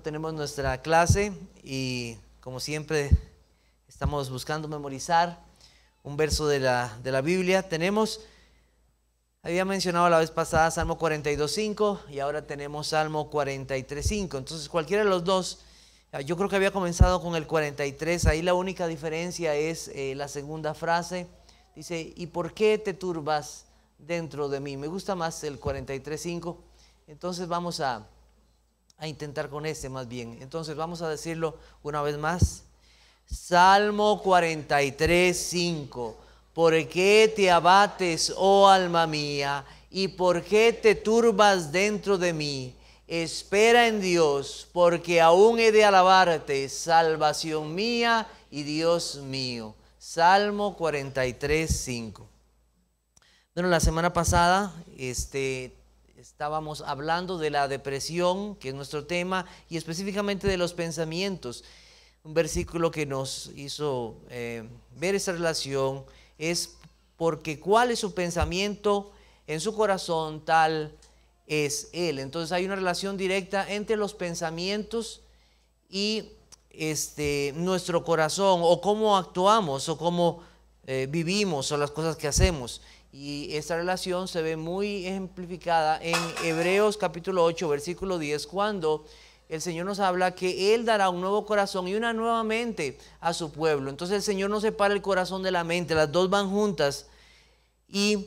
tenemos nuestra clase y como siempre estamos buscando memorizar un verso de la, Biblia. Tenemos, había mencionado la vez pasada Salmo 42.5 y ahora tenemos Salmo 43.5. Entonces cualquiera de los dos, ah, yo creo que había comenzado con el 43, ahí la única diferencia es eh, la segunda frase. Dice, ¿y por qué te turbas dentro de mí? Me gusta más el 43.5. Entonces vamos a a intentar con este más bien. Entonces vamos a decirlo una vez más. Salmo 43, 5. ¿Por qué te abates, oh alma mía? ¿Y por qué te turbas dentro de mí? Espera en Dios, porque aún he de alabarte, salvación mía y Dios mío. Salmo 43, 5. Bueno, la semana pasada este, Estábamos hablando de la depresión, que es nuestro tema, y específicamente de los pensamientos. Un versículo que nos hizo eh, ver esa relación es porque cuál es su pensamiento en su corazón, tal es él. Entonces hay una relación directa entre los pensamientos y este, nuestro corazón, o cómo actuamos, o cómo eh, vivimos, o las cosas que hacemos. Y esta relación se ve muy ejemplificada en Hebreos capítulo 8, versículo 10, cuando el Señor nos habla que Él dará un nuevo corazón y una nueva mente a su pueblo. Entonces el Señor no separa el corazón de la mente, las dos van juntas. Y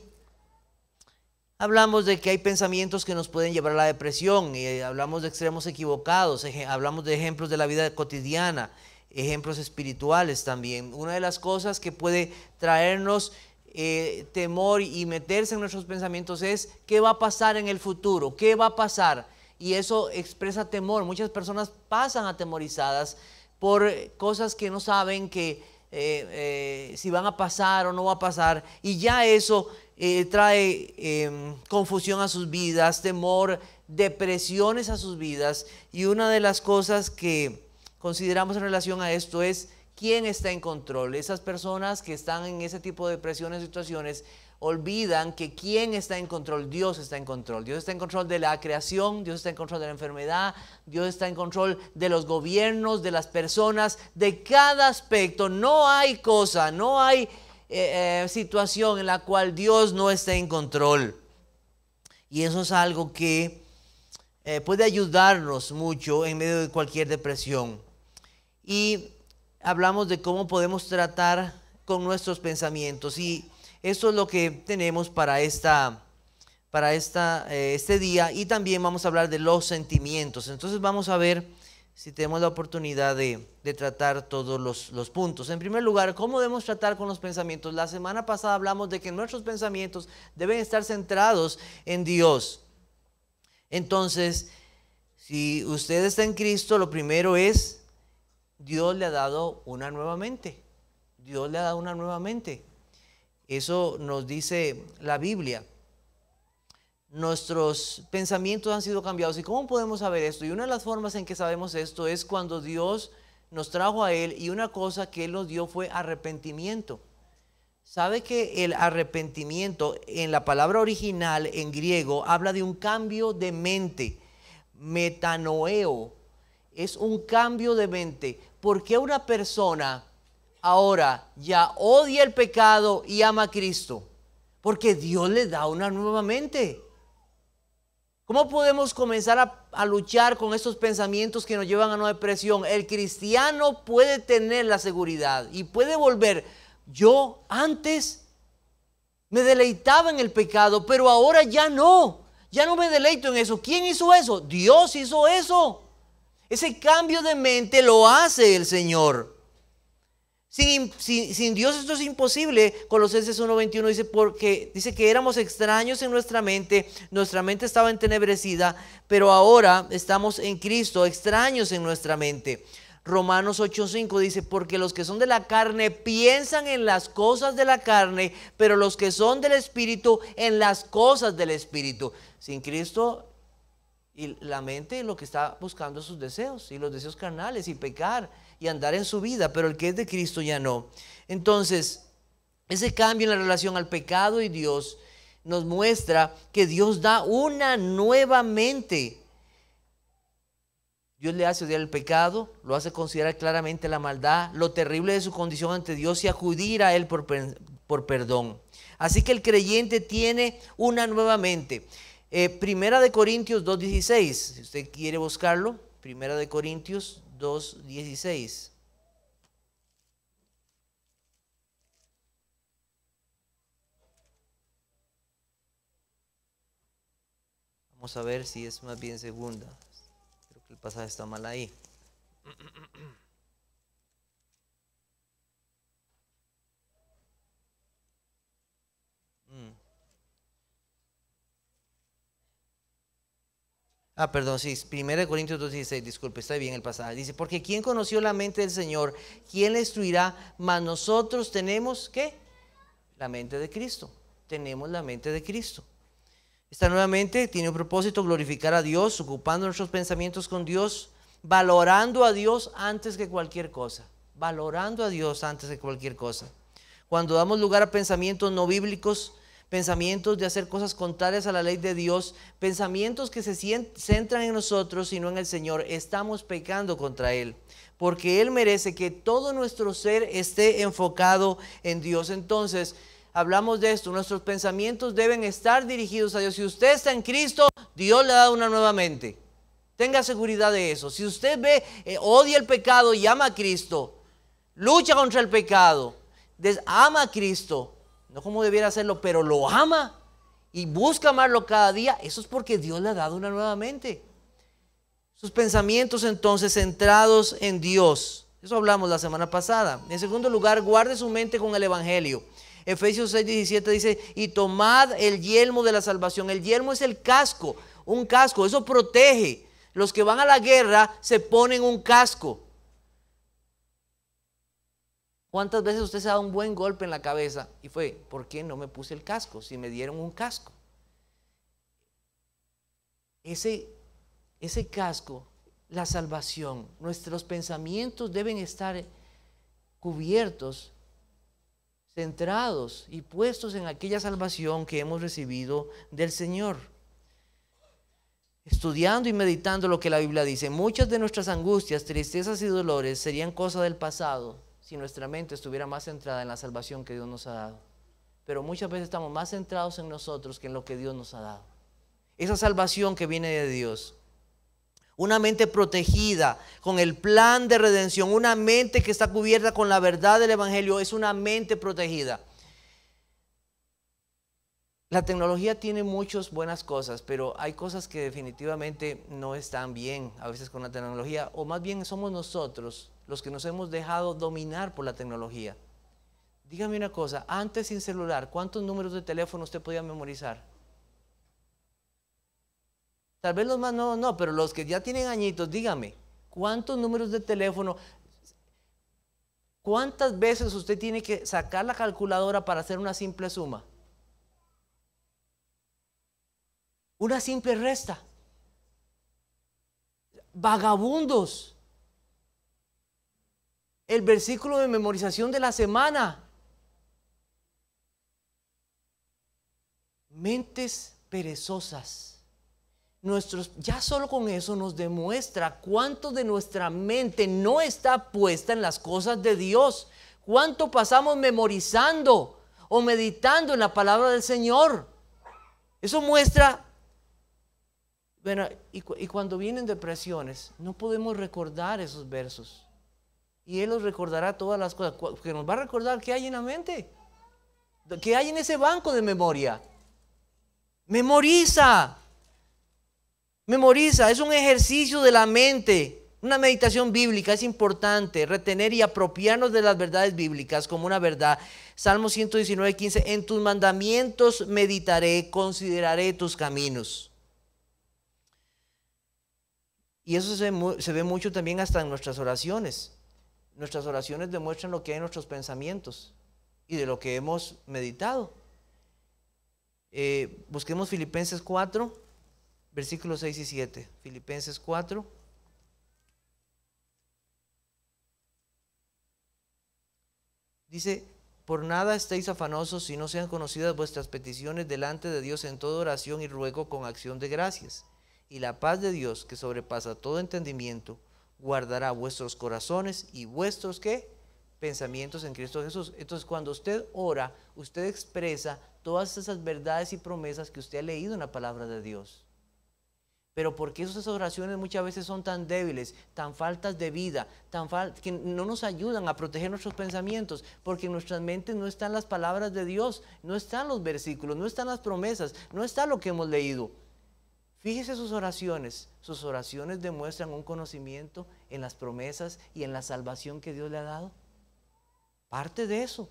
hablamos de que hay pensamientos que nos pueden llevar a la depresión, y hablamos de extremos equivocados, hablamos de ejemplos de la vida cotidiana, ejemplos espirituales también. Una de las cosas que puede traernos eh, temor y meterse en nuestros pensamientos es qué va a pasar en el futuro, qué va a pasar. Y eso expresa temor. Muchas personas pasan atemorizadas por cosas que no saben que eh, eh, si van a pasar o no va a pasar. Y ya eso trae em, confusión a sus vidas, temor, depresiones a sus vidas. Y una de las cosas que consideramos en relación a esto es ¿Quién está en control? Esas personas que están en ese tipo de presiones, situaciones, olvidan que quién está en control, Dios está en control. Dios está en control de la creación, Dios está en control de la enfermedad, Dios está en control de los gobiernos, de las personas, de cada aspecto. No hay cosa, no hay eh, eh, situación en la cual Dios no esté en control. Y eso es algo que eh, puede ayudarnos mucho en medio de cualquier depresión. Y hablamos de cómo podemos tratar con nuestros pensamientos. Y eso es lo que tenemos para, esta, para esta, eh, este día. Y también vamos a hablar de los sentimientos. Entonces vamos a ver si tenemos la oportunidad de, tratar todos los, los, puntos. En primer lugar, ¿cómo debemos tratar con los pensamientos? La semana pasada hablamos de que nuestros pensamientos deben estar centrados en Dios. Entonces, si usted está en Cristo, lo primero es Dios le ha dado una nueva mente. Dios le ha dado una nueva mente. Eso nos dice la Biblia. Nuestros pensamientos han sido cambiados. ¿Y cómo podemos saber esto? Y una de las formas en que sabemos esto es cuando Dios nos trajo a Él y una cosa que Él nos dio fue arrepentimiento. ¿Sabe que el arrepentimiento en la palabra original, en griego, habla de un cambio de mente? Metanoeo. Es un cambio de mente. ¿por qué una persona ahora ya odia el pecado y ama a Cristo? Porque Dios le da una nuevamente ¿Cómo podemos comenzar a, luchar con estos pensamientos que nos llevan a una depresión? El cristiano puede tener la seguridad y puede volver. Yo antes me deleitaba en el pecado, pero ahora ya no. Ya no me deleito en eso. ¿Quién hizo eso? Dios hizo eso. Ese cambio de mente lo hace el Señor. Sin, Dios esto es imposible. Colosenses 1.21 dice, porque dice que éramos extraños en nuestra mente, nuestra mente estaba entenebrecida, pero ahora estamos en Cristo, extraños en nuestra mente. Romanos 8:5 dice, porque los que son de la carne piensan en las cosas de la carne, pero los que son del Espíritu en las cosas del Espíritu. Sin Cristo y la mente lo que está buscando sus deseos y los deseos carnales y pecar y andar en su vida, pero el que es de Cristo ya no. Entonces, ese cambio en la relación al pecado y Dios nos muestra que Dios da una nueva mente. Dios le hace odiar el pecado, lo hace considerar claramente la maldad, lo terrible de su condición ante Dios y acudir a Él por, por perdón. Así que el creyente tiene una nueva mente. Eh, primera de Corintios 2.16, si usted quiere buscarlo, Primera de Corintios 2.16. Vamos a ver si es más bien segunda. Creo que el pasaje está mal ahí. Ah, perdón, sí, 1 Corintios 2.16, disculpe, está bien el pasaje. Dice, porque ¿quién conoció la mente del Señor? ¿Quién le instruirá? Mas nosotros tenemos, ¿qué? La mente de Cristo. Tenemos la mente de Cristo. Esta nuevamente tiene un propósito, glorificar a Dios, ocupando nuestros pensamientos con Dios, valorando a Dios antes que cualquier cosa. Valorando a Dios antes que cualquier cosa. Cuando damos lugar a pensamientos no bíblicos, pensamientos de hacer cosas contrarias a la ley de Dios, pensamientos que se centran en nosotros y no en el Señor, estamos pecando contra Él, porque Él merece que todo nuestro ser esté enfocado en Dios. Entonces, hablamos de esto, nuestros pensamientos deben estar dirigidos a Dios. Si usted está en Cristo, Dios le da una nueva mente. Tenga seguridad de eso. Si usted ve, eh, odia el pecado y ama a Cristo, lucha contra el pecado, ama a Cristo, no como debiera hacerlo, pero lo ama y busca amarlo cada día, eso es porque Dios le ha dado una nueva mente. Sus pensamientos entonces centrados en Dios. Eso hablamos la semana pasada. En segundo lugar, guarde su mente con el Evangelio. Efesios 6, dice, y tomad el yelmo de la salvación. El yelmo es el casco, un casco, eso protege. Los que van a la guerra se ponen un casco. ¿Cuántas veces usted se ha dado un buen golpe en la cabeza y fue, ¿por qué no me puse el casco? Si me dieron un casco. Ese, ese casco, la salvación, nuestros pensamientos deben estar cubiertos, centrados y puestos en aquella salvación que hemos recibido del Señor estudiando y meditando lo que la Biblia dice, muchas de nuestras angustias, tristezas y dolores serían cosa del pasado si nuestra mente estuviera más centrada en la salvación que Dios nos ha dado. Pero muchas veces estamos más centrados en nosotros que en lo que Dios nos ha dado. Esa salvación que viene de Dios. Una mente protegida con el plan de redención, una mente que está cubierta con la verdad del Evangelio, es una mente protegida. La tecnología tiene muchas buenas cosas, pero hay cosas que definitivamente no están bien a veces con la tecnología, o más bien somos nosotros los que nos hemos dejado dominar por la tecnología. Dígame una cosa, antes sin celular, ¿cuántos números de teléfono usted podía memorizar? Tal vez los más no, no, pero los que ya tienen añitos, dígame, ¿cuántos números de teléfono? ¿Cuántas veces usted tiene que sacar la calculadora para hacer una simple suma? Una simple resta. Vagabundos el versículo de memorización de la semana. Mentes perezosas. Nuestros, ya solo con eso nos demuestra cuánto de nuestra mente no está puesta en las cosas de Dios. Cuánto pasamos memorizando o meditando en la palabra del Señor. Eso muestra bueno, y, cuando vienen depresiones, no podemos recordar esos versos y Él los recordará todas las cosas, que nos va a recordar qué hay en la mente, que hay en ese banco de memoria. Memoriza, memoriza, es un ejercicio de la mente. Una meditación bíblica es importante, retener y apropiarnos de las verdades bíblicas como una verdad. Salmo 119, 15, en tus mandamientos meditaré, consideraré tus caminos. Y eso se, se ve mucho también hasta en nuestras oraciones. Nuestras oraciones demuestran lo que hay en nuestros pensamientos y de lo que hemos meditado. Eh, busquemos Filipenses 4, versículos 6 y 7. Filipenses 4. Dice, por nada estéis afanosos si no sean conocidas vuestras peticiones delante de Dios en toda oración y ruego con acción de gracias. Y la paz de Dios, que sobrepasa todo entendimiento, guardará vuestros corazones y vuestros qué? Pensamientos en Cristo Jesús. Entonces cuando usted ora, usted expresa todas esas verdades y promesas que usted ha leído en la palabra de Dios. Pero porque esas oraciones muchas veces son tan débiles, tan faltas de vida, tan que no nos ayudan a proteger nuestros pensamientos, porque en nuestras mentes no están las palabras de Dios, no están los versículos, no están las promesas, no está lo que hemos leído. Fíjese sus oraciones. Sus oraciones demuestran un conocimiento en las promesas y en la salvación que Dios le ha dado. Parte de eso.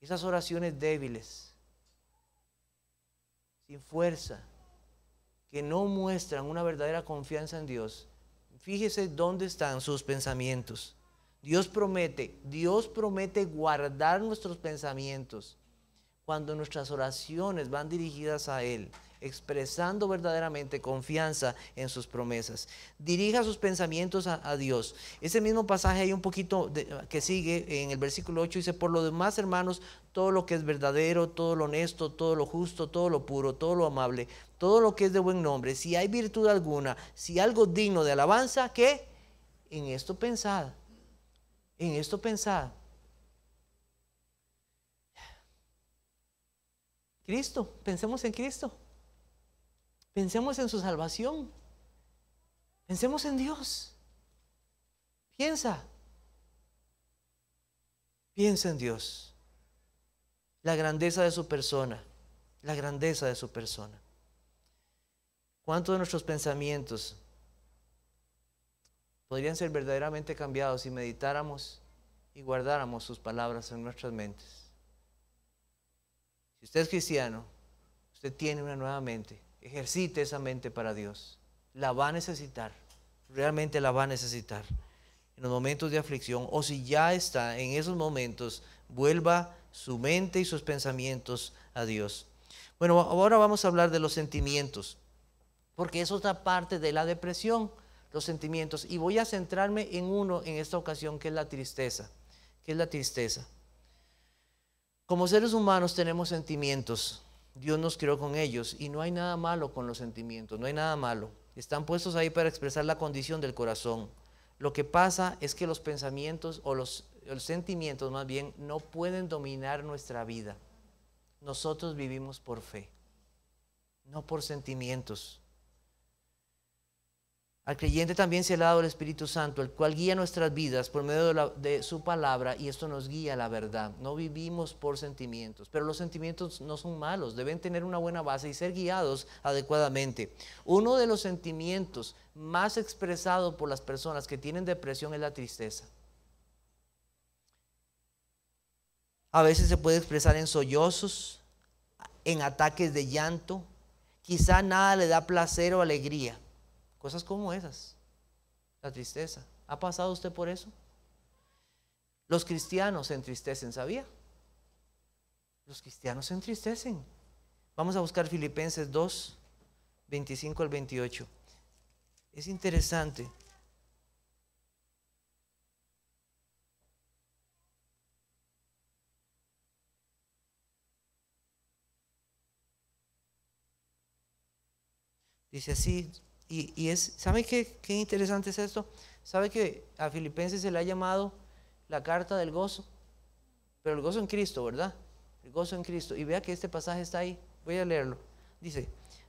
Esas oraciones débiles, sin fuerza, que no muestran una verdadera confianza en Dios. Fíjese dónde están sus pensamientos. Dios promete, Dios promete guardar nuestros pensamientos cuando nuestras oraciones van dirigidas a Él expresando verdaderamente confianza en sus promesas. Dirija sus pensamientos a, Dios. Ese mismo pasaje hay un poquito que sigue en el versículo 8, dice, por lo demás, hermanos, todo lo que es verdadero, todo lo honesto, todo lo justo, todo lo puro, todo lo amable, todo lo que es de buen nombre, si hay virtud alguna, si algo digno de alabanza, que en esto pensad, en esto pensad. Cristo, pensemos en Cristo. Pensemos en su salvación. Pensemos en Dios. Piensa. Piensa en Dios. La grandeza de su persona. La grandeza de su persona. ¿Cuántos de nuestros pensamientos podrían ser verdaderamente cambiados si meditáramos y guardáramos sus palabras en nuestras mentes? Si usted es cristiano, usted tiene una nueva mente ejercite esa mente para Dios. La va a necesitar, realmente la va a necesitar. En los momentos de aflicción, o si ya está en esos momentos, vuelva su mente y sus pensamientos a Dios. Bueno, ahora vamos a hablar de los sentimientos, porque es otra parte de la depresión, los sentimientos. Y voy a centrarme en uno en esta ocasión, que es la tristeza, que es la tristeza. Como seres humanos tenemos sentimientos, Dios nos creó con ellos y no hay nada malo con los sentimientos, no hay nada malo. Están puestos ahí para expresar la condición del corazón. Lo que pasa es que los pensamientos o los, los sentimientos más bien no pueden dominar nuestra vida. Nosotros vivimos por fe, no por sentimientos. Al creyente también se le ha dado el Espíritu Santo, el cual guía nuestras vidas por medio de, de, su palabra y esto nos guía a la verdad. No vivimos por sentimientos, pero los sentimientos no son malos, deben tener una buena base y ser guiados adecuadamente. Uno de los sentimientos más expresados por las personas que tienen depresión es la tristeza. A veces se puede expresar en sollozos, en ataques de llanto, quizá nada le da placer o alegría Cosas como esas. La tristeza. ¿Ha pasado usted por eso? Los cristianos se entristecen, ¿sabía? Los cristianos se entristecen. Vamos a buscar Filipenses 2, 25 al 28. Es interesante. Dice así, y, es, ¿saben qué, interesante es esto? ¿Sabe que a Filipenses se le ha llamado la carta del gozo? Pero el gozo en Cristo, ¿verdad? El gozo en Cristo. Y vea que este pasaje está ahí. Voy a leerlo. Dice,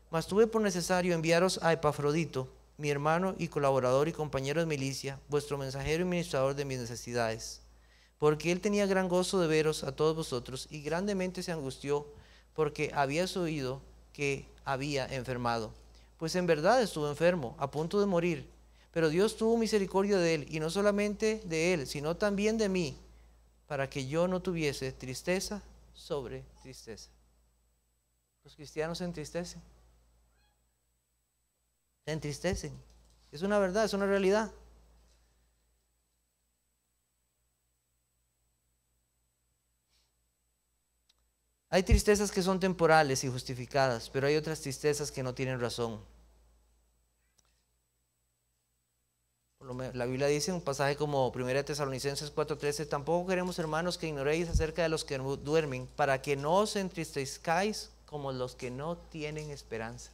mas tuve por necesario enviaros a Epafrodito, mi hermano y colaborador y compañero de milicia, vuestro mensajero y ministrador de mis necesidades. Porque él tenía gran gozo de veros a todos vosotros y grandemente se angustió porque había oído que había enfermado pues en verdad estuvo enfermo, a punto de morir. Pero Dios tuvo misericordia de él, y no solamente de él, sino también de mí, para que yo no tuviese tristeza sobre tristeza. Los cristianos se entristecen. Se entristecen. Es una verdad, es una realidad. Hay tristezas que son temporales y justificadas, pero hay otras tristezas que no tienen razón. La Biblia dice en un pasaje como 1 Tesalonicenses 4:13, tampoco queremos hermanos que ignoréis acerca de los que duermen, para que no os entristezcáis como los que no tienen esperanza.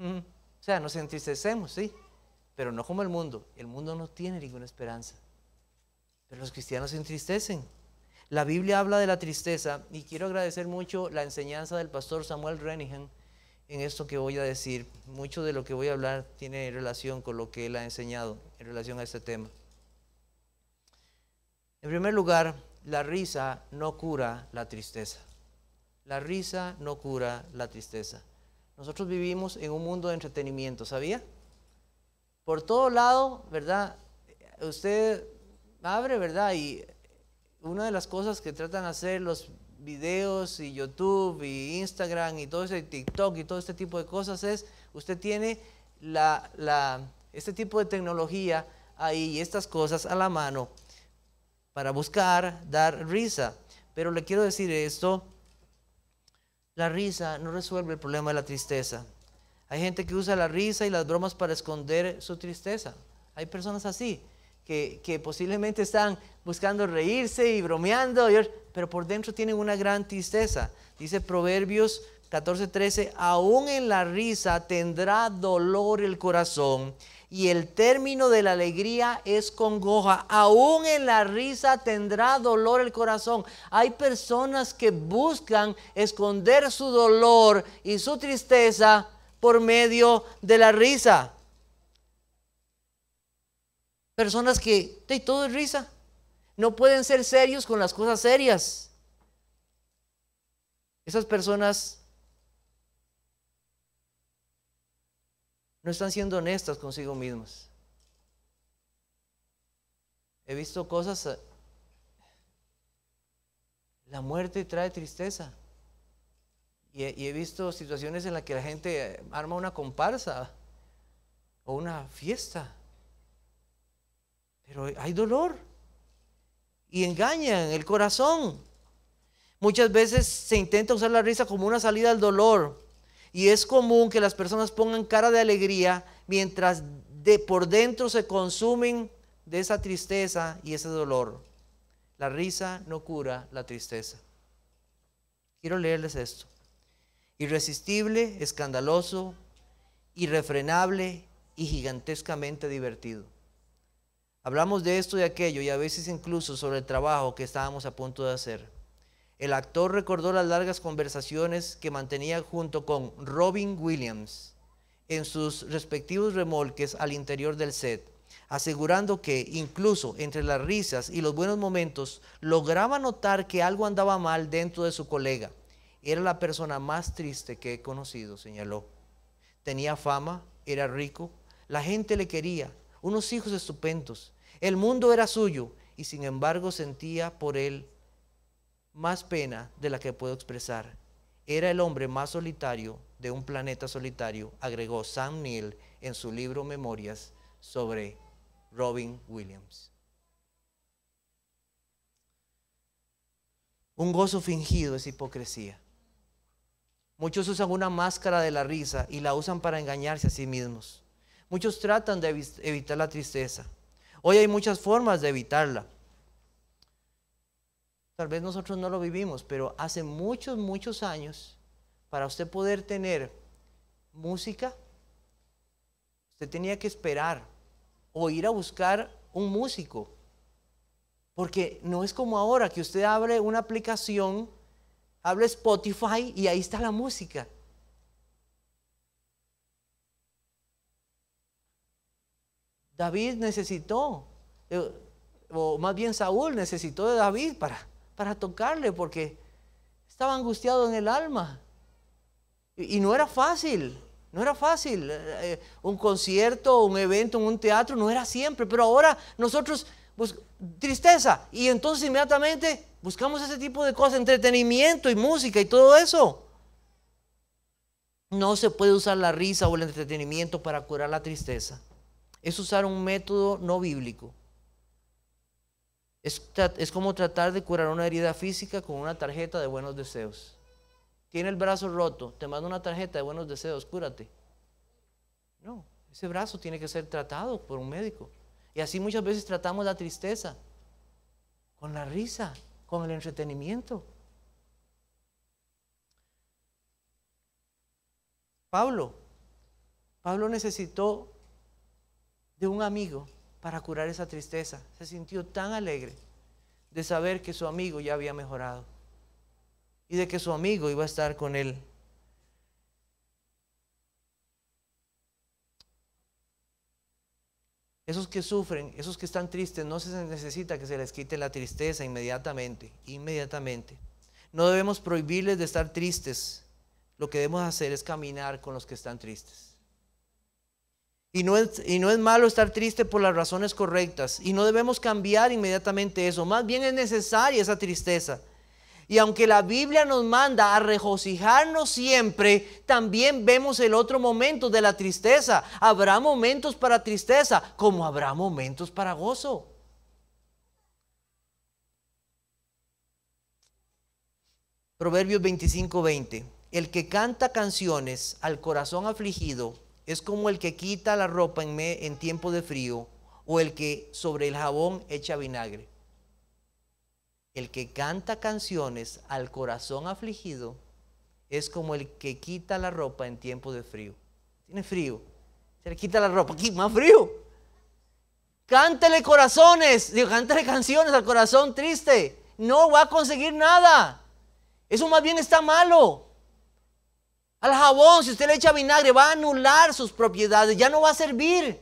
O sea, nos entristecemos, sí, pero no como el mundo. El mundo no tiene ninguna esperanza. Pero los cristianos se entristecen la Biblia habla de la tristeza y quiero agradecer mucho la enseñanza del pastor Samuel Renihan en esto que voy a decir. Mucho de lo que voy a hablar tiene relación con lo que él ha enseñado en relación a este tema. En primer lugar, la risa no cura la tristeza. La risa no cura la tristeza. Nosotros vivimos en un mundo de entretenimiento, ¿sabía? Por todo lado, ¿verdad? Usted abre, ¿verdad? Y una de las cosas que tratan de hacer los videos y YouTube y Instagram y todo ese TikTok y todo este tipo de cosas es, usted tiene este tipo de tecnología ahí y estas cosas a la mano para buscar dar risa. Pero le quiero decir esto, la risa no resuelve el problema de la tristeza. Hay gente que usa la risa y las bromas para esconder su tristeza. Hay personas así que, posiblemente están buscando reírse y bromeando, pero por dentro tienen una gran tristeza. Dice Proverbios 14:13, aún en la risa tendrá dolor el corazón y el término de la alegría es congoja. Aún en la risa tendrá dolor el corazón. Hay personas que buscan esconder su dolor y su tristeza por medio de la risa. Personas que de, todo es risa. No pueden ser serios con las cosas serias. Esas personas no están siendo honestas consigo mismas. He visto cosas... Eh, la muerte trae tristeza. Y y he, visto situaciones en las que la gente eh, arma una comparsa o una fiesta pero hay dolor y engañan el corazón. Muchas veces se intenta usar la risa como una salida al dolor y es común que las personas pongan cara de alegría mientras de por dentro se consumen de esa tristeza y ese dolor. La risa no cura la tristeza. Quiero leerles esto. Irresistible, escandaloso, irrefrenable y gigantescamente divertido. Hablamos de esto y aquello y a veces incluso sobre el trabajo que estábamos a punto de hacer. El actor recordó las largas conversaciones que mantenía junto con Robin Williams en sus respectivos remolques al interior del set, asegurando que incluso entre las risas y los buenos momentos lograba notar que algo andaba mal dentro de su colega. Era la persona más triste que he conocido, señaló. Tenía fama, era rico, la gente le quería, unos hijos estupendos. El mundo era suyo y sin embargo sentía por él más pena de la que puedo expresar. Era el hombre más solitario de un planeta solitario, agregó Sam Neill en su libro Memorias sobre Robin Williams. Un gozo fingido es hipocresía. Muchos usan una máscara de la risa y la usan para engañarse a sí mismos. Muchos tratan de evitar la tristeza. Hoy hay muchas formas de evitarla. Tal vez nosotros no lo vivimos, pero hace muchos, muchos años, para usted poder tener música, usted tenía que esperar o ir a buscar un músico. Porque no es como ahora que usted abre una aplicación, abre Spotify y ahí está la música. David necesitó, eh, o más bien Saúl necesitó de David para, para tocarle porque estaba angustiado en el alma. Y, no era fácil, no era fácil. Eh, eh, un concierto, un evento, un teatro, no era siempre. Pero ahora nosotros, tristeza. Y entonces inmediatamente buscamos ese tipo de cosas, entretenimiento y música y todo eso. No se puede usar la risa o el entretenimiento para curar la tristeza es usar un método no bíblico. Es, como tratar de curar una herida física con una tarjeta de buenos deseos. Tiene el brazo roto, te mando una tarjeta de buenos deseos, cúrate. No, ese brazo tiene que ser tratado por un médico. Y así muchas veces tratamos la tristeza, con la risa, con el entretenimiento. Pablo, Pablo necesitó de un amigo para curar esa tristeza. Se sintió tan alegre de saber que su amigo ya había mejorado y de que su amigo iba a estar con él. Esos que sufren, esos que están tristes, no se necesita que se les quite la tristeza inmediatamente, inmediatamente. No debemos prohibirles de estar tristes. Lo que debemos hacer es caminar con los que están tristes. Y no, es, malo estar triste por las razones correctas. Y no debemos cambiar inmediatamente eso. Más bien es necesaria esa tristeza. Y aunque la Biblia nos manda a regocijarnos siempre, también vemos el otro momento de la tristeza. Habrá momentos para tristeza, como habrá momentos para gozo. Proverbios 25:20. El que canta canciones al corazón afligido es como el que quita la ropa en, en tiempo de frío o el que sobre el jabón echa vinagre. El que canta canciones al corazón afligido es como el que quita la ropa en tiempo de frío. Tiene frío. Se le quita la ropa. Aquí más frío. Cántele corazones. Digo, cántele canciones al corazón triste. No va a conseguir nada. Eso más bien está malo. Al jabón, si usted le echa vinagre, va a anular sus propiedades, ya no va a servir.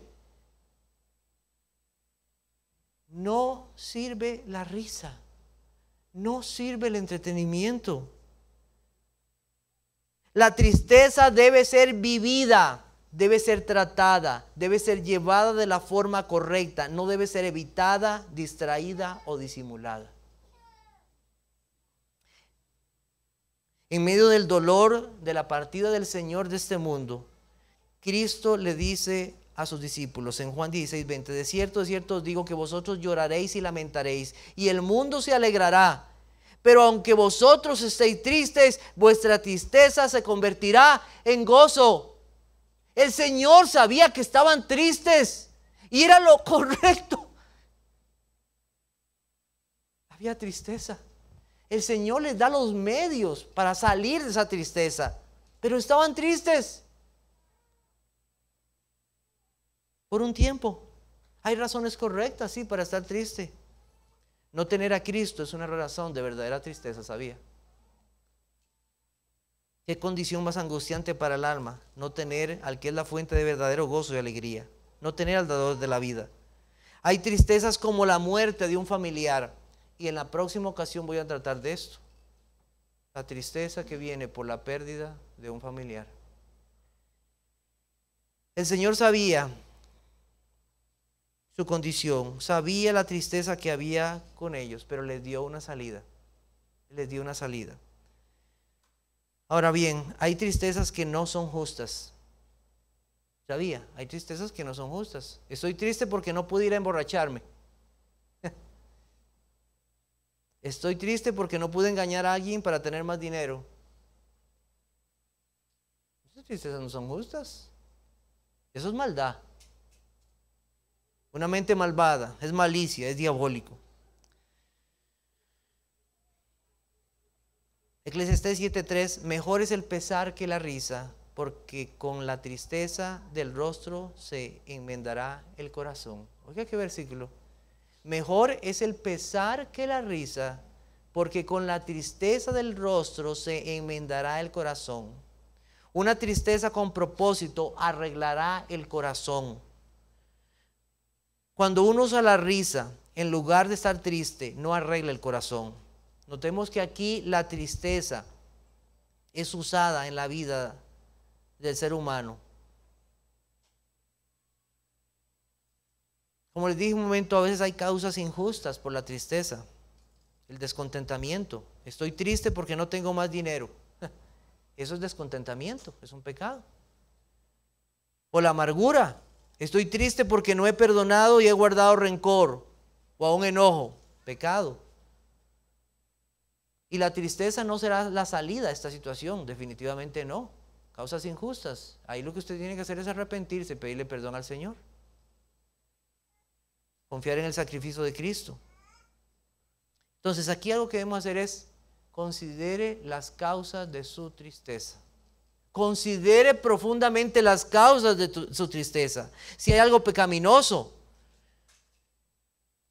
No sirve la risa, no sirve el entretenimiento. La tristeza debe ser vivida, debe ser tratada, debe ser llevada de la forma correcta, no debe ser evitada, distraída o disimulada. En medio del dolor de la partida del Señor de este mundo, Cristo le dice a sus discípulos en Juan 16, 20, de cierto, de cierto os digo que vosotros lloraréis y lamentaréis, y el mundo se alegrará. Pero aunque vosotros estéis tristes, vuestra tristeza se convertirá en gozo. El Señor sabía que estaban tristes y era lo correcto. Había tristeza el Señor les da los medios para salir de esa tristeza. Pero estaban tristes. Por un tiempo. Hay razones correctas, sí, para estar triste. No tener a Cristo es una razón de verdadera tristeza, sabía. Qué condición más angustiante para el alma, no tener al que es la fuente de verdadero gozo y alegría, no tener al dador de la vida. Hay tristezas como la muerte de un familiar, y en la próxima ocasión voy a tratar de esto. La tristeza que viene por la pérdida de un familiar. El Señor sabía su condición, sabía la tristeza que había con ellos, pero les dio una salida. Les dio una salida. Ahora bien, hay tristezas que no son justas. Sabía, hay tristezas que no son justas. Estoy triste porque no pude ir a emborracharme. Estoy triste porque no pude engañar a alguien para tener más dinero. Esas tristezas no son justas. Eso es maldad. Una mente malvada, es malicia, es diabólico. Eclesiastes 7:3, mejor es el pesar que la risa, porque con la tristeza del rostro se enmendará el corazón. Oiga qué versículo. Mejor es el pesar que la risa, porque con la tristeza del rostro se enmendará el corazón. Una tristeza con propósito arreglará el corazón. Cuando uno usa la risa en lugar de estar triste, no arregla el corazón. Notemos que aquí la tristeza es usada en la vida del ser humano Como les dije un momento, a veces hay causas injustas por la tristeza, el descontentamiento. Estoy triste porque no tengo más dinero. Eso es descontentamiento, es un pecado. O la amargura. Estoy triste porque no he perdonado y he guardado rencor o aún enojo, pecado. Y la tristeza no será la salida a esta situación, definitivamente no. Causas injustas. Ahí lo que usted tiene que hacer es arrepentirse, pedirle perdón al Señor confiar en el sacrificio de Cristo. Entonces aquí algo que debemos hacer es considere las causas de su tristeza. Considere profundamente las causas de su tristeza. Si hay algo pecaminoso,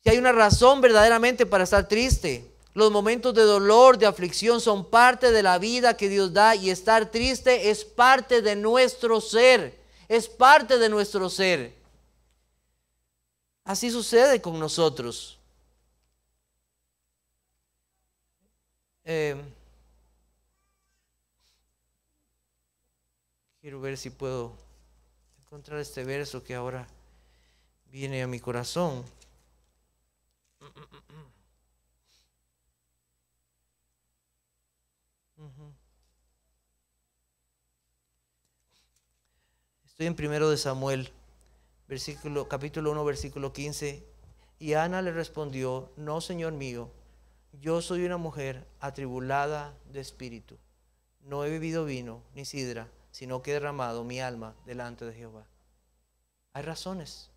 si hay una razón verdaderamente para estar triste. Los momentos de dolor, de aflicción son parte de la vida que Dios da y estar triste es parte de nuestro ser, es parte de nuestro ser. Así sucede con nosotros. Eh, quiero ver si puedo encontrar este verso que ahora viene a mi corazón. Estoy en primero de Samuel versículo, capítulo 1, versículo 15. Y Ana le respondió, no, Señor mío, yo soy una mujer atribulada de espíritu. No he bebido vino ni sidra, sino que he derramado mi alma delante de Jehová. Hay razones.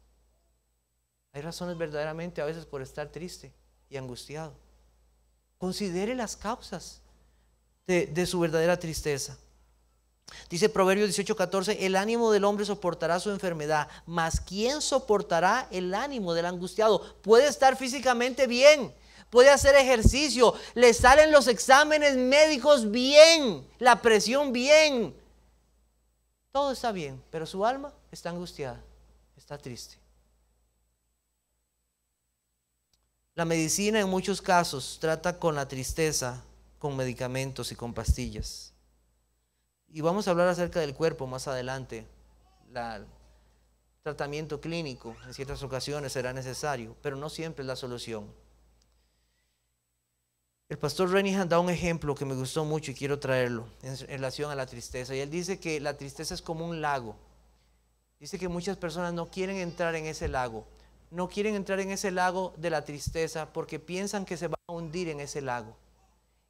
Hay razones verdaderamente a veces por estar triste y angustiado. Considere las causas de su verdadera tristeza. Dice Proverbios 18:14, el ánimo del hombre soportará su enfermedad, mas ¿quién soportará el ánimo del angustiado? Puede estar físicamente bien, puede hacer ejercicio, le salen los exámenes médicos bien, la presión bien. Todo está bien, pero su alma está angustiada, está triste. La medicina en muchos casos trata con la tristeza, con medicamentos y con pastillas. Y vamos a hablar acerca del cuerpo más adelante. el tratamiento clínico en ciertas ocasiones será necesario, pero no siempre es la solución. El pastor Renihan da un ejemplo que me gustó mucho y quiero traerlo en relación a la tristeza. Y él dice que la tristeza es como un lago. Dice que muchas personas no quieren entrar en ese lago. No quieren entrar en ese lago de la tristeza porque piensan que se van a hundir en ese lago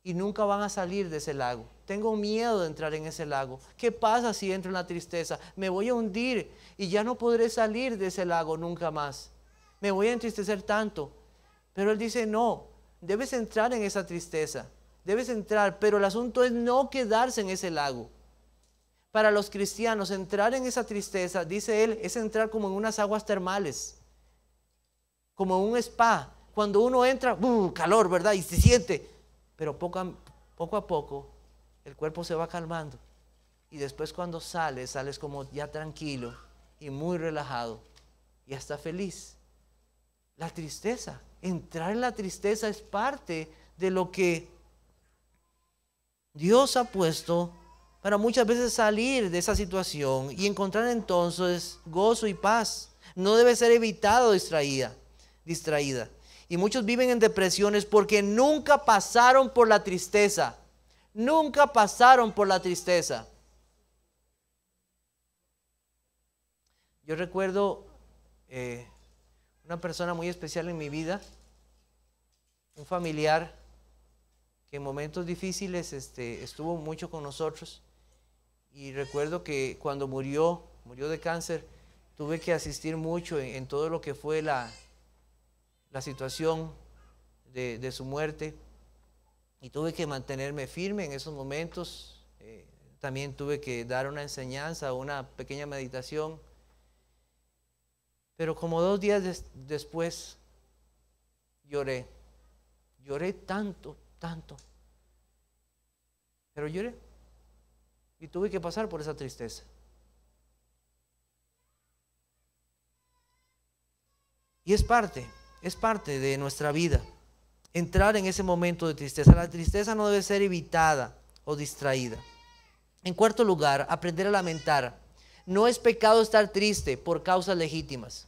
y nunca van a salir de ese lago. Tengo miedo de entrar en ese lago. ¿Qué pasa si entro en la tristeza? Me voy a hundir y ya no podré salir de ese lago nunca más. Me voy a entristecer tanto. Pero él dice, no, debes entrar en esa tristeza. Debes entrar, pero el asunto es no quedarse en ese lago. Para los cristianos, entrar en esa tristeza, dice él, es entrar como en unas aguas termales, como en un spa. Cuando uno entra, ¡uh! calor, ¿verdad? Y se siente, pero poco a, poco el cuerpo se va calmando. Y después cuando sales, sales como ya tranquilo y muy relajado y hasta feliz. La tristeza, entrar en la tristeza es parte de lo que Dios ha puesto para muchas veces salir de esa situación y encontrar entonces gozo y paz. No debe ser evitado distraída, distraída. Y muchos viven en depresiones porque nunca pasaron por la tristeza. Nunca pasaron por la tristeza. Yo recuerdo eh, una persona muy especial en mi vida, un familiar que en momentos difíciles este, estuvo mucho con nosotros. Y recuerdo que cuando murió, murió de cáncer, tuve que asistir mucho en todo lo que fue la, la situación de, su muerte y tuve que mantenerme firme en esos momentos. Eh, también tuve que dar una enseñanza, una pequeña meditación. Pero como dos días después lloré, lloré tanto, tanto, pero lloré y tuve que pasar por esa tristeza. Y es parte, es parte de nuestra vida. Entrar en ese momento de tristeza. La tristeza no debe ser evitada o distraída. En cuarto lugar, aprender a lamentar. No es pecado estar triste por causas legítimas.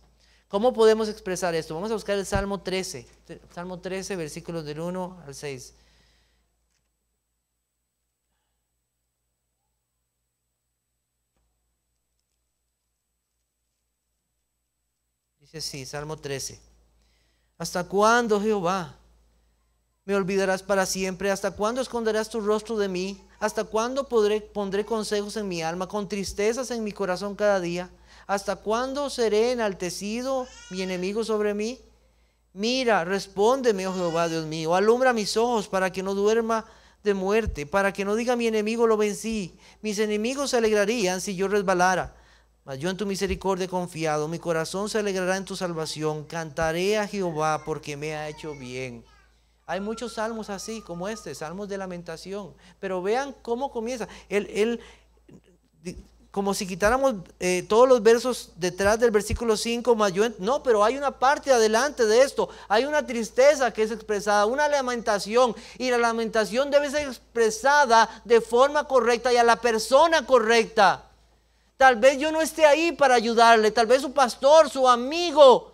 ¿Cómo podemos expresar esto? Vamos a buscar el Salmo 13. Salmo 13, versículos del 1 al 6. Dice sí, Salmo 13. ¿Hasta cuándo, Jehová? ¿Me olvidarás para siempre? ¿Hasta cuándo esconderás tu rostro de mí? ¿Hasta cuándo podré, pondré consejos en mi alma, con tristezas en mi corazón cada día? ¿Hasta cuándo seré enaltecido mi enemigo sobre mí? Mira, respóndeme, oh Jehová, Dios mío, alumbra mis ojos para que no duerma de muerte, para que no diga mi enemigo lo vencí. Mis enemigos se alegrarían si yo resbalara. Mas yo en tu misericordia confiado, mi corazón se alegrará en tu salvación, cantaré a Jehová porque me ha hecho bien. Hay muchos salmos así como este, salmos de lamentación, pero vean cómo comienza. Él, como si quitáramos eh, todos los versos detrás del versículo 5, no, pero hay una parte adelante de esto, hay una tristeza que es expresada, una lamentación, y la lamentación debe ser expresada de forma correcta y a la persona correcta. Tal vez yo no esté ahí para ayudarle, tal vez su pastor, su amigo,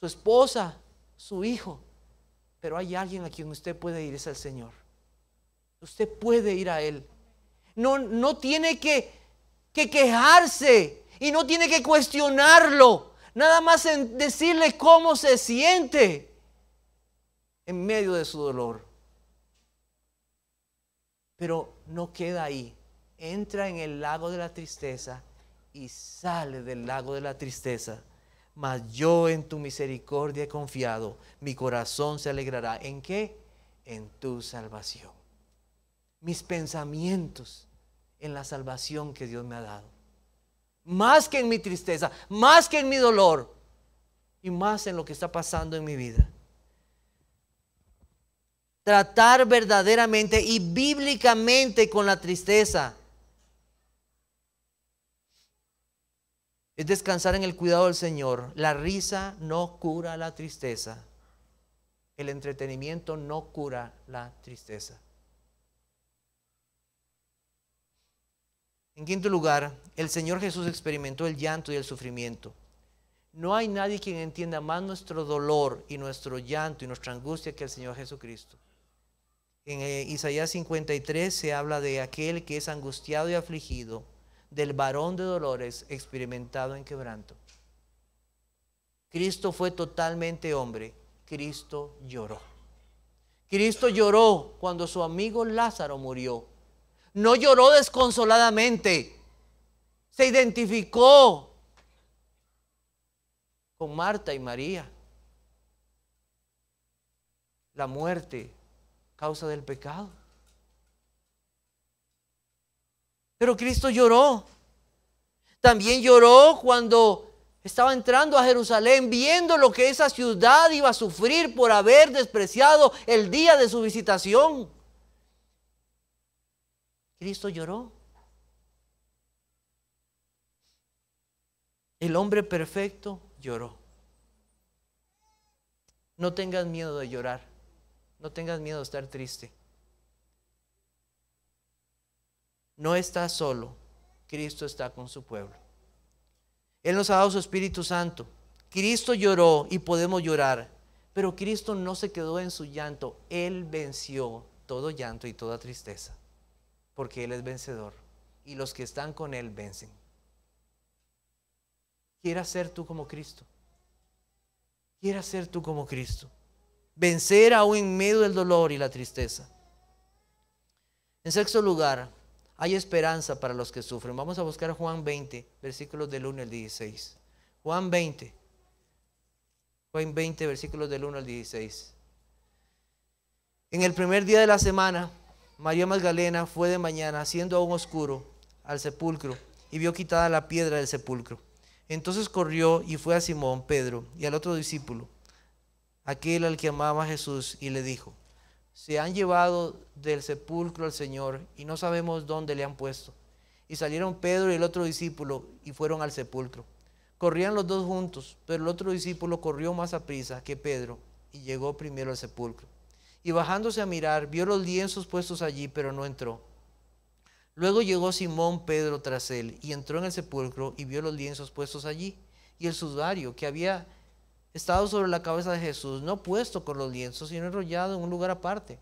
su esposa, su hijo. Pero hay alguien a quien usted puede ir, es al Señor. Usted puede ir a Él. No, no tiene que, que quejarse y no tiene que cuestionarlo. Nada más en decirle cómo se siente en medio de su dolor. Pero no queda ahí entra en el lago de la tristeza y sale del lago de la tristeza. Mas yo en tu misericordia he confiado, mi corazón se alegrará. ¿En qué? En tu salvación. Mis pensamientos en la salvación que Dios me ha dado. Más que en mi tristeza, más que en mi dolor y más en lo que está pasando en mi vida tratar verdaderamente y bíblicamente con la tristeza. es descansar en el cuidado del Señor. La risa no cura la tristeza. El entretenimiento no cura la tristeza. En quinto lugar, el Señor Jesús experimentó el llanto y el sufrimiento. No hay nadie quien entienda más nuestro dolor y nuestro llanto y nuestra angustia que el Señor Jesucristo. En eh, Isaías 53 se habla de aquel que es angustiado y afligido del varón de dolores experimentado en quebranto. Cristo fue totalmente hombre, Cristo lloró. Cristo lloró cuando su amigo Lázaro murió. No lloró desconsoladamente, se identificó con Marta y María. La muerte, causa del pecado. Pero Cristo lloró. También lloró cuando estaba entrando a Jerusalén viendo lo que esa ciudad iba a sufrir por haber despreciado el día de su visitación. Cristo lloró. El hombre perfecto lloró. No tengas miedo de llorar. No tengas miedo de estar triste. no está solo, Cristo está con su pueblo. Él nos ha dado su Espíritu Santo. Cristo lloró y podemos llorar, pero Cristo no se quedó en su llanto, Él venció todo llanto y toda tristeza, porque Él es vencedor y los que están con Él vencen. Quieras ser tú como Cristo. Quieras ser tú como Cristo. Vencer aún en medio del dolor y la tristeza. En sexto lugar, hay esperanza para los que sufren. Vamos a buscar Juan 20, versículos del 1 al 16. Juan 20. Juan 20, versículos del 1 al 16. En el primer día de la semana, María Magdalena fue de mañana, siendo aún oscuro, al sepulcro y vio quitada la piedra del sepulcro. Entonces corrió y fue a Simón, Pedro, y al otro discípulo, aquel al que amaba Jesús, y le dijo, se han llevado del sepulcro al Señor y no sabemos dónde le han puesto. Y salieron Pedro y el otro discípulo y fueron al sepulcro. Corrían los dos juntos, pero el otro discípulo corrió más a prisa que Pedro y llegó primero al sepulcro. Y bajándose a mirar, vio los lienzos puestos allí, pero no entró. Luego llegó Simón Pedro tras él y entró en el sepulcro y vio los lienzos puestos allí y el sudario que había estado sobre la cabeza de Jesús, no puesto con los lienzos, sino enrollado en un lugar aparte.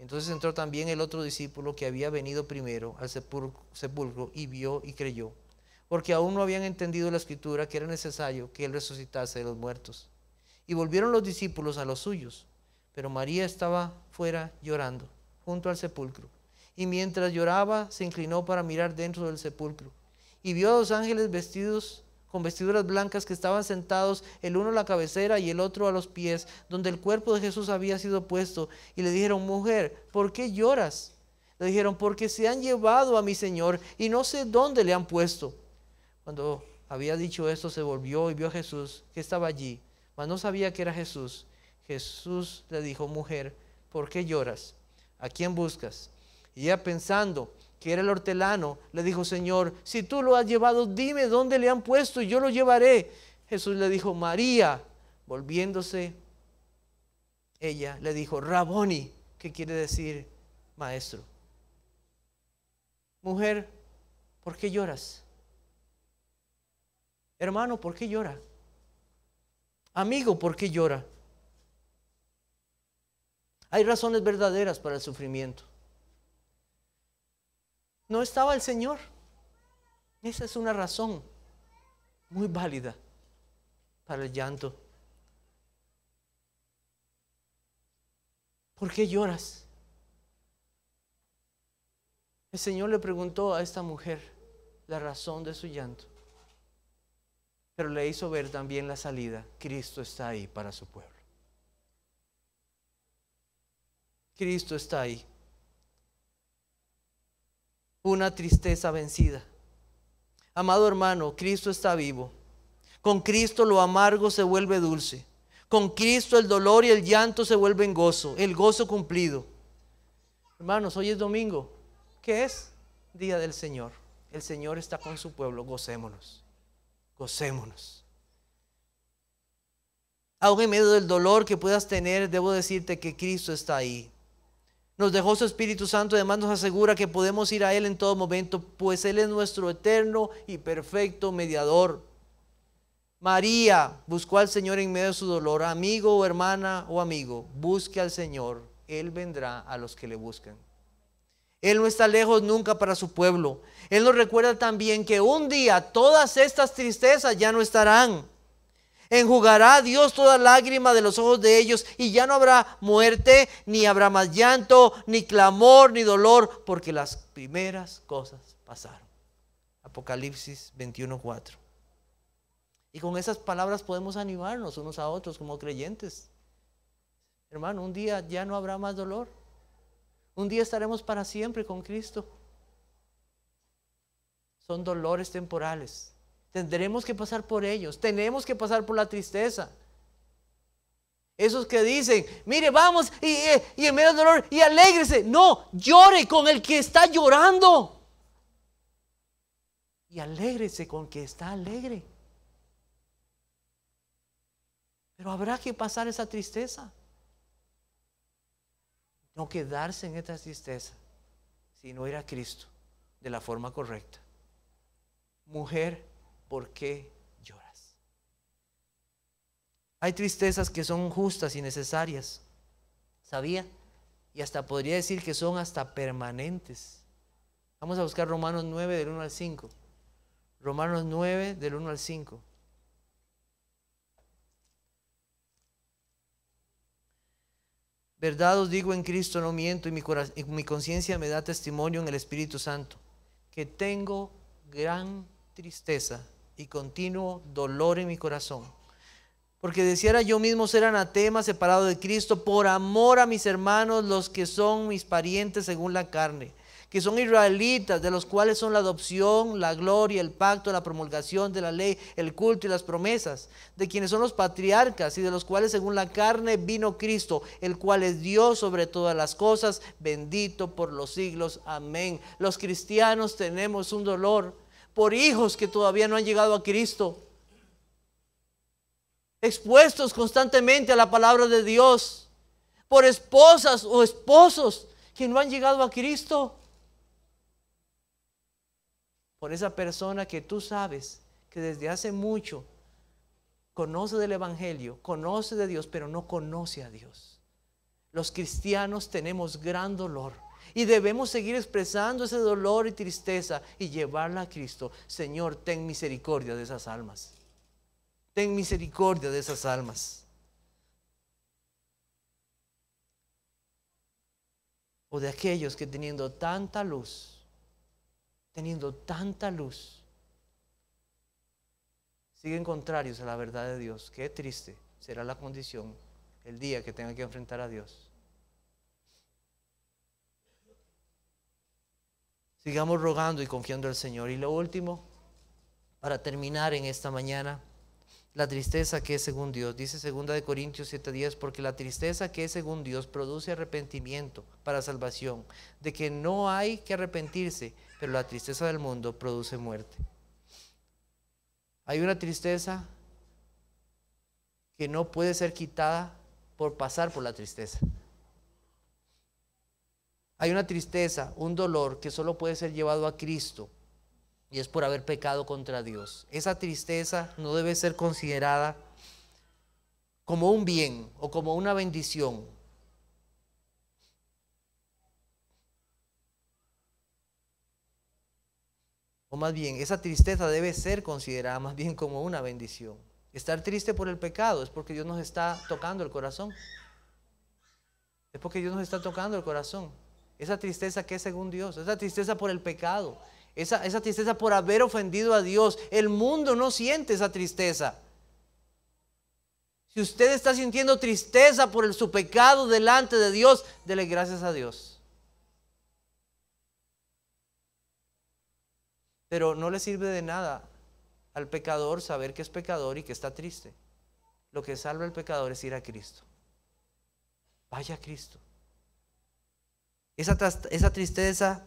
Entonces entró también el otro discípulo que había venido primero al sepulcro y vio y creyó, porque aún no habían entendido la escritura que era necesario que él resucitase de los muertos. Y volvieron los discípulos a los suyos, pero María estaba fuera llorando, junto al sepulcro. Y mientras lloraba, se inclinó para mirar dentro del sepulcro. Y vio a dos ángeles vestidos con vestiduras blancas que estaban sentados, el uno a la cabecera y el otro a los pies, donde el cuerpo de Jesús había sido puesto. Y le dijeron, mujer, ¿por qué lloras? Le dijeron, porque se han llevado a mi Señor y no sé dónde le han puesto. Cuando había dicho esto, se volvió y vio a Jesús que estaba allí, mas no sabía que era Jesús. Jesús le dijo, mujer, ¿por qué lloras? ¿A quién buscas? Y ella pensando, que era el hortelano, le dijo, Señor, si tú lo has llevado, dime dónde le han puesto y yo lo llevaré. Jesús le dijo, María, volviéndose, ella le dijo, Raboni, que quiere decir maestro. Mujer, ¿por qué lloras? Hermano, ¿por qué llora? Amigo, ¿por qué llora? Hay razones verdaderas para el sufrimiento no estaba el Señor. Esa es una razón muy válida para el llanto. ¿Por qué lloras? El Señor le preguntó a esta mujer la razón de su llanto, pero le hizo ver también la salida. Cristo está ahí para su pueblo. Cristo está ahí una tristeza vencida. Amado hermano, Cristo está vivo. Con Cristo lo amargo se vuelve dulce. Con Cristo el dolor y el llanto se vuelven gozo, el gozo cumplido. Hermanos, hoy es domingo. ¿Qué es? Día del Señor. El Señor está con su pueblo. Gocémonos. Gocémonos. Aún en medio del dolor que puedas tener, debo decirte que Cristo está ahí. Nos dejó su Espíritu Santo y además nos asegura que podemos ir a Él en todo momento, pues Él es nuestro eterno y perfecto mediador. María buscó al Señor en medio de su dolor. Amigo o hermana o amigo, busque al Señor. Él vendrá a los que le buscan. Él no está lejos nunca para su pueblo. Él nos recuerda también que un día todas estas tristezas ya no estarán. Enjugará Dios toda lágrima de los ojos de ellos y ya no habrá muerte, ni habrá más llanto, ni clamor, ni dolor, porque las primeras cosas pasaron. Apocalipsis 21:4. Y con esas palabras podemos animarnos unos a otros como creyentes. Hermano, un día ya no habrá más dolor. Un día estaremos para siempre con Cristo. Son dolores temporales Tendremos que pasar por ellos, tenemos que pasar por la tristeza. Esos que dicen, mire, vamos y, en medio del dolor y alégrese. No, llore con el que está llorando. Y alégrese con el que está alegre. Pero habrá que pasar esa tristeza. No quedarse en esta tristeza, sino ir a Cristo de la forma correcta. Mujer, ¿por qué lloras? Hay tristezas que son justas y necesarias, ¿sabía? Y hasta podría decir que son hasta permanentes. Vamos a buscar Romanos 9 del 1 al 5. Romanos 9 del 1 al 5. Verdad os digo en Cristo, no miento, y mi, mi conciencia me da testimonio en el Espíritu Santo, que tengo gran tristeza y continuo dolor en mi corazón. Porque deseara yo mismo ser anatema separado de Cristo por amor a mis hermanos, los que son mis parientes según la carne, que son israelitas, de los cuales son la adopción, la gloria, el pacto, la promulgación de la ley, el culto y las promesas, de quienes son los patriarcas y de los cuales según la carne vino Cristo, el cual es Dios sobre todas las cosas, bendito por los siglos. Amén. Los cristianos tenemos un dolor por hijos que todavía no han llegado a Cristo, expuestos constantemente a la palabra de Dios, por esposas o esposos que no han llegado a Cristo, por esa persona que tú sabes que desde hace mucho conoce del Evangelio, conoce de Dios, pero no conoce a Dios. Los cristianos tenemos gran dolor y debemos seguir expresando ese dolor y tristeza y llevarla a Cristo. Señor, ten misericordia de esas almas. Ten misericordia de esas almas. O de aquellos que teniendo tanta luz, teniendo tanta luz, siguen contrarios a la verdad de Dios. Qué triste será la condición el día que tenga que enfrentar a Dios. Sigamos rogando y confiando al Señor. Y lo último, para terminar en esta mañana, la tristeza que es según Dios. Dice 2 Corintios 7:10, porque la tristeza que es según Dios produce arrepentimiento para salvación, de que no hay que arrepentirse, pero la tristeza del mundo produce muerte. Hay una tristeza que no puede ser quitada por pasar por la tristeza. Hay una tristeza, un dolor que solo puede ser llevado a Cristo y es por haber pecado contra Dios. Esa tristeza no debe ser considerada como un bien o como una bendición. O más bien, esa tristeza debe ser considerada más bien como una bendición. Estar triste por el pecado es porque Dios nos está tocando el corazón. Es porque Dios nos está tocando el corazón. Esa tristeza que es según Dios, esa tristeza por el pecado, esa, esa tristeza por haber ofendido a Dios. El mundo no siente esa tristeza. Si usted está sintiendo tristeza por el, su pecado delante de Dios, dele gracias a Dios. Pero no le sirve de nada al pecador saber que es pecador y que está triste. Lo que salva al pecador es ir a Cristo. Vaya a Cristo. Esa, tristeza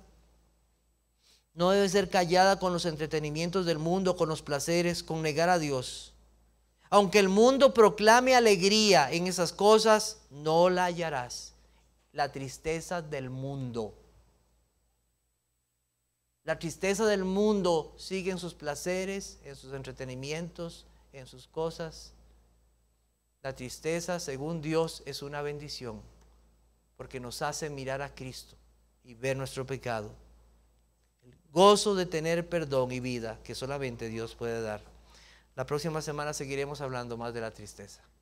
no debe ser callada con los entretenimientos del mundo, con los placeres, con negar a Dios. Aunque el mundo proclame alegría en esas cosas, no la hallarás. La tristeza del mundo. La tristeza del mundo sigue en sus placeres, en sus entretenimientos, en sus cosas. La tristeza, según Dios, es una bendición porque nos hace mirar a Cristo y ver nuestro pecado. El gozo de tener perdón y vida que solamente Dios puede dar. La próxima semana seguiremos hablando más de la tristeza.